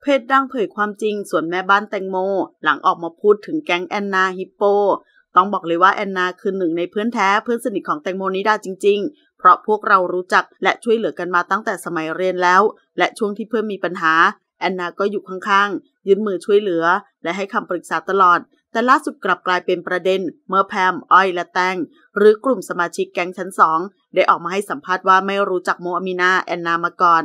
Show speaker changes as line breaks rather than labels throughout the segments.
เพจดังเผยความจริง ส่วนแม่บ้านแตงโม หลังออกมาพูดถึงแก๊งแอนนาฮิปโป ต้องบอกเลยว่าแอนนาคือหนึ่งในเพื่อนแท้เพื่อนสนิทของแตงโมนิดาจริงๆ เพราะพวกเรารู้จักและช่วยเหลือกันมาตั้งแต่สมัยเรียนแล้ว และช่วงที่เพื่อนมีปัญหา แอนนาก็อยู่ข้างๆยืนมือช่วยเหลือ และให้คำปรึกษาตลอด แต่ล่าสุดกลับกลายเป็นประเด็น เมื่อแพมอ้อยและแตงหรือกลุ่มสมาชิกแก๊งชั้นสองได้ออกมาให้สัมภาษณ์ว่าไม่รู้จักโมอามินาแอนนามาก่อน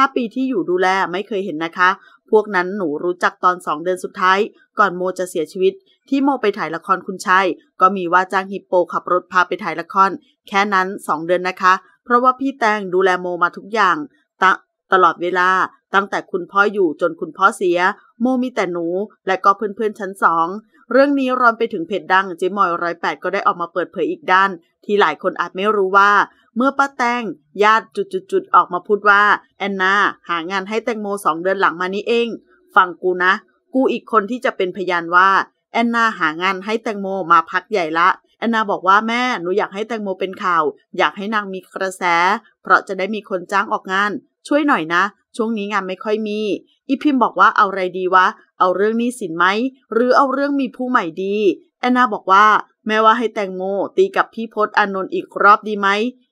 5ปีที่อยู่ดูแลไม่เคยเห็นนะคะพวกนั้นหนูรู้จักตอนสองเดือนสุดท้าย ก่อนโมจะเสียชีวิต ที่โมไปถ่ายละครคุณชัย ก็มีว่าจ้างฮิปโปขับรถพาไปถ่ายละคร แค่นั้นสองเดือนนะคะ เพราะว่าพี่แตงดูแลโมมาทุกอย่างตะตลอดเวลาตั้งแต่คุณพ่ออยู่จนคุณพ่อเสีย โมมีแต่หนูและก็เพื่อนๆชั้นสอง เรื่องนี้ร้อนไปถึงเพจดังเจมอยร้อยแปดก็ได้ออกมาเปิดเผยอีกด้าน ที่หลายคนอาจไม่รู้ว่า เมื่อป้าแตงญาติจุดๆออกมาพูดว่า แอนนาหางานให้แตงโมสองเดือนหลังมานี้เองฟังกูนะ กูอีกคนที่จะเป็นพยานว่า แอนนาหางานให้แตงโมมาพักใหญ่ละแอนนาบอกว่าแม่หนูอยากให้แตงโมเป็นข่าว อยากให้นางมีกระแส เพราะจะได้มีคนจ้างออกงานช่วยหน่อยนะช่วงนี้งานไม่ค่อยมีอีพิมพ์บอกว่าเอาอะไรดีวะ เอาเรื่องนี้สินไหมหรือเอาเรื่องมีผู้ใหม่ดี แอนนาบอกว่า แม้ว่าให้แตงโมตีกับพี่พศอานนท์อีกรอบดีไหม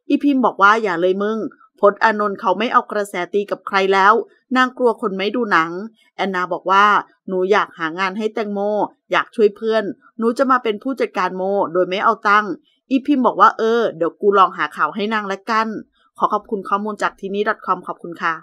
อีพิมพ์บอกว่าอย่าเลยมึงพศอานนท์เขาไม่เอากระแสตีกับใครแล้วนางกลัวคนไม่ดูหนัง แอนนา บอกว่าหนูอยากหางานให้แตงโมอยากช่วยเพื่อน หนูจะมาเป็นผู้จัดการโมโดยไม่เอาตังค์อีพิมพ์บอกว่าเออเดี๋ยวกูลองหาข่าวให้นางละกันขอขอบคุณข้อมูลจากทีนี้ .com ขอบคุณค่ะ